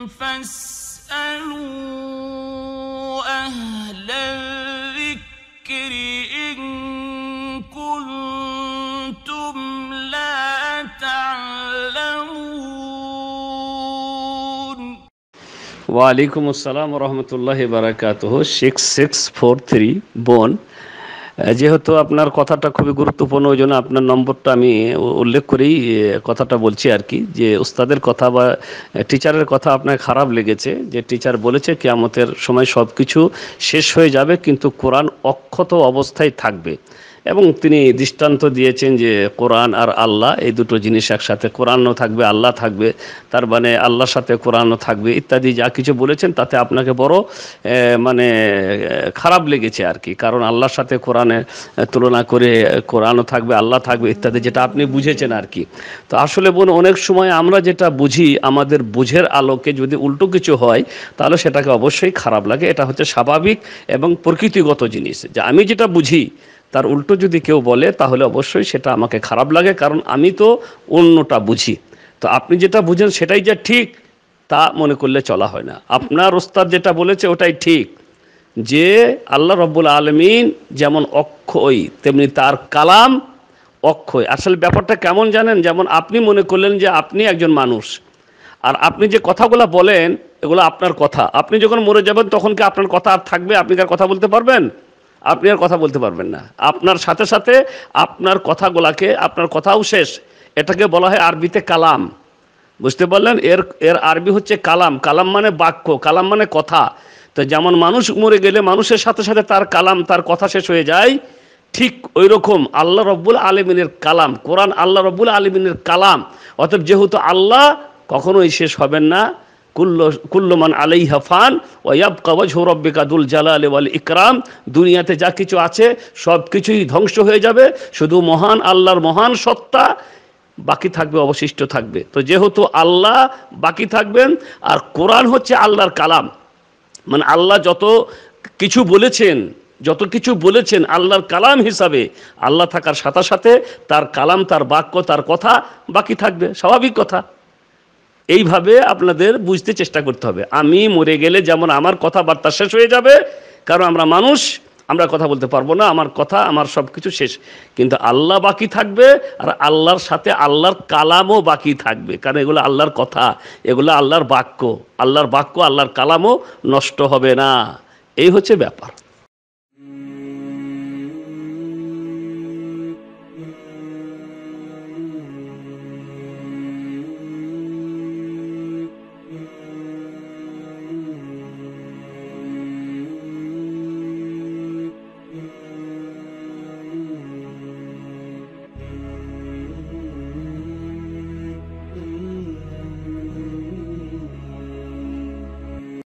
فاسألوا أهل الذكر إن كنتم لا تعلمون وعليكم السلام ورحمة الله وبركاته 6643 بون যেহেতু আপনার কথাটা খুবই গুরুত্বপূর্ণ ওই জন্য আপনার নম্বরটা আমি উল্লেখ করেই কথাটা বলছি আর কি যে ওস্তাদের কথা বা টিচারের কথা আপনার খারাপ লেগেছে যে টিচার বলেছে কেয়ামতের সময় সব কিছু শেষ হয়ে যাবে কিন্তু কোরআন অক্ষত অবস্থায় থাকবে এবং তিনি দৃষ্টান্ত দিয়েছেন যে কোরআন আর আল্লাহ এই দুটো জিনিস একসাথে কোরআনও থাকবে আল্লাহ থাকবে তার মানে আল্লাহর সাথে কোরআনও থাকবে ইত্যাদি যা কিছু বলেছেন তাতে আপনাকে বড় মানে খারাপ লেগেছে আর কি কারণ আল্লাহর সাথে কোরআনে তুলনা করে কোরআনও থাকবে আল্লাহ থাকবে ইত্যাদি যেটা আপনি বুঝেছেন আর কি তো আসলে বোন অনেক সময় আমরা যেটা বুঝি আমাদের বুঝের আলোকে যদি উল্টো কিছু হয় তাহলে সেটাকে অবশ্যই খারাপ লাগে এটা হচ্ছে স্বাভাবিক এবং প্রকৃতিগত জিনিস যে আমি যেটা বুঝি তার উল্টো যদি কেউ বলে তাহলে অবশ্যই সেটা আমাকে খারাপ লাগে কারণ আমি তো অন্যটা বুঝি তো আপনি যেটা বুঝেন সেটাই যে ঠিক তা মনে করলে চলা হয় না আপনার ওস্তাদ যেটা বলেছে ওটাই ঠিক যে আল্লাহ রব্বুল আলমিন যেমন অক্ষয় তেমনি তার কালাম অক্ষয় আসলে ব্যাপারটা কেমন জানেন যেমন আপনি মনে করলেন যে আপনি একজন মানুষ আর আপনি যে কথাগুলো বলেন এগুলো আপনার কথা আপনি যখন মরে যাবেন তখন কি আপনার কথা আর থাকবে আপনি কার কথা বলতে পারবেন আপনি আর কথা বলতে পারবেন না আপনার সাথে সাথে আপনার কথাগুলাকে আপনার কথাও শেষ এটাকে বলা হয় আরবিতে কালাম বুঝতে পারলেন এর এর আরবি হচ্ছে কালাম কালাম মানে বাক্য কালাম মানে কথা তো যেমন মানুষ মরে গেলে মানুষের সাথে সাথে তার কালাম তার কথা শেষ হয়ে যায় ঠিক ওই রকম আল্লাহ রব্বুল আলমিনের কালাম কোরআন আল্লাহ রব্বুল আলমিনের কালাম অতএব যেহেতু আল্লাহ কখনোই শেষ হবেন না কুল্লমান আলাই হাফান ওয়াব কবজ হরব্বিকা দুল জালাল ওয়াল ইকরাম দুনিয়াতে যা কিছু আছে সব কিছুই ধ্বংস হয়ে যাবে শুধু মহান আল্লাহর মহান সত্তা বাকি থাকবে অবশিষ্ট থাকবে তো যেহেতু আল্লাহ বাকি থাকবেন আর কোরআন হচ্ছে আল্লাহর কালাম মানে আল্লাহ যত কিছু বলেছেন যত কিছু বলেছেন আল্লাহর কালাম হিসাবে আল্লাহ থাকার সাথে সাথে তার কালাম তার বাক্য তার কথা বাকি থাকবে স্বাভাবিক কথা এইভাবে আপনাদের বুঝতে চেষ্টা করতে হবে আমি মরে গেলে যেমন আমার কথাবার্তা শেষ হয়ে যাবে কারণ আমরা মানুষ আমরা কথা বলতে পারবো না আমার কথা আমার সব কিছু শেষ কিন্তু আল্লাহ বাকি থাকবে আর আল্লাহর সাথে আল্লাহর কালামও বাকি থাকবে কারণ এগুলো আল্লাহর কথা এগুলো আল্লাহর বাক্য আল্লাহর বাক্য আল্লাহর কালামও নষ্ট হবে না এই হচ্ছে ব্যাপার